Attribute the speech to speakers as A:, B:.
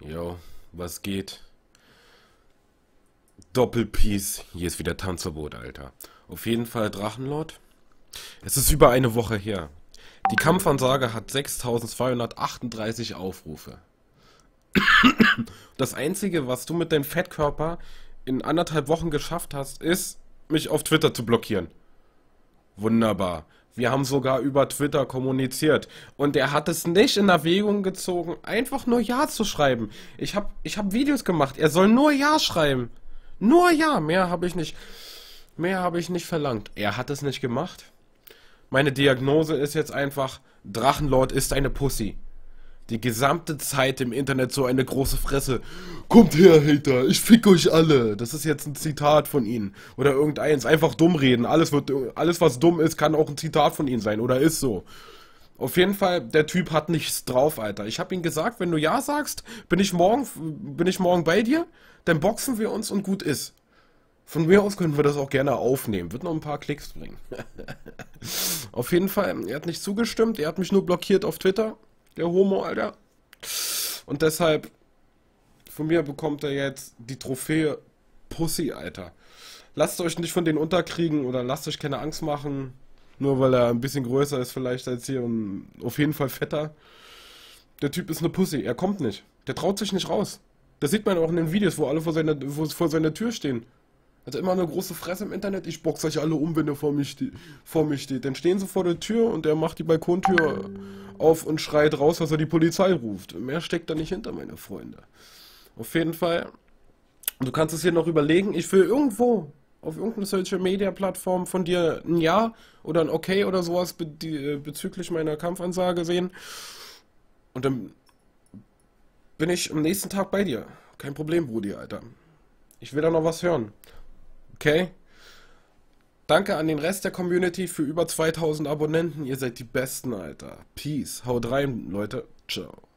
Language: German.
A: Jo, was geht? Doppelpiece. Hier ist wieder Tanzverbot, Alter. Auf jeden Fall Drachenlord. Es ist über eine Woche her. Die Kampfansage hat 6238 Aufrufe. Das einzige, was du mit deinem Fettkörper in anderthalb Wochen geschafft hast, ist, mich auf Twitter zu blockieren. Wunderbar. Wir haben sogar über Twitter kommuniziert. Und er hat es nicht in Erwägung gezogen, einfach nur Ja zu schreiben. Ich habe ich hab Videos gemacht. Er soll nur Ja schreiben. Nur Ja. Mehr habe ich nicht. Mehr habe ich nicht verlangt. Er hat es nicht gemacht. Meine Diagnose ist jetzt einfach, Drachenlord ist eine Pussy die gesamte Zeit im Internet so eine große Fresse. Kommt her, Hater, ich fick euch alle. Das ist jetzt ein Zitat von ihnen. Oder irgendeins. Einfach dumm reden. Alles, wird, alles was dumm ist, kann auch ein Zitat von ihnen sein. Oder ist so. Auf jeden Fall, der Typ hat nichts drauf, Alter. Ich hab ihm gesagt, wenn du Ja sagst, bin ich morgen, bin ich morgen bei dir, dann boxen wir uns und gut ist. Von mir aus können wir das auch gerne aufnehmen. Wird noch ein paar Klicks bringen. auf jeden Fall, er hat nicht zugestimmt, er hat mich nur blockiert auf Twitter der Homo, Alter. Und deshalb, von mir bekommt er jetzt die Trophäe Pussy, Alter. Lasst euch nicht von denen unterkriegen oder lasst euch keine Angst machen. Nur weil er ein bisschen größer ist vielleicht als hier und auf jeden Fall fetter. Der Typ ist eine Pussy, er kommt nicht. Der traut sich nicht raus. Das sieht man auch in den Videos, wo alle vor seiner, wo, vor seiner Tür stehen. Hat immer eine große Fresse im Internet. Ich box euch alle um, wenn ihr vor mir, vor mir steht. Dann stehen sie vor der Tür und er macht die Balkontür auf und schreit raus, dass er die Polizei ruft. Mehr steckt da nicht hinter, meine Freunde. Auf jeden Fall. Du kannst es hier noch überlegen. Ich will irgendwo auf irgendeiner Social Media Plattform von dir ein Ja oder ein Okay oder sowas be die, äh, bezüglich meiner Kampfansage sehen. Und dann bin ich am nächsten Tag bei dir. Kein Problem, Brudi, Alter. Ich will da noch was hören. Okay. Danke an den Rest der Community für über 2000 Abonnenten. Ihr seid die Besten, Alter. Peace. Haut rein, Leute. Ciao.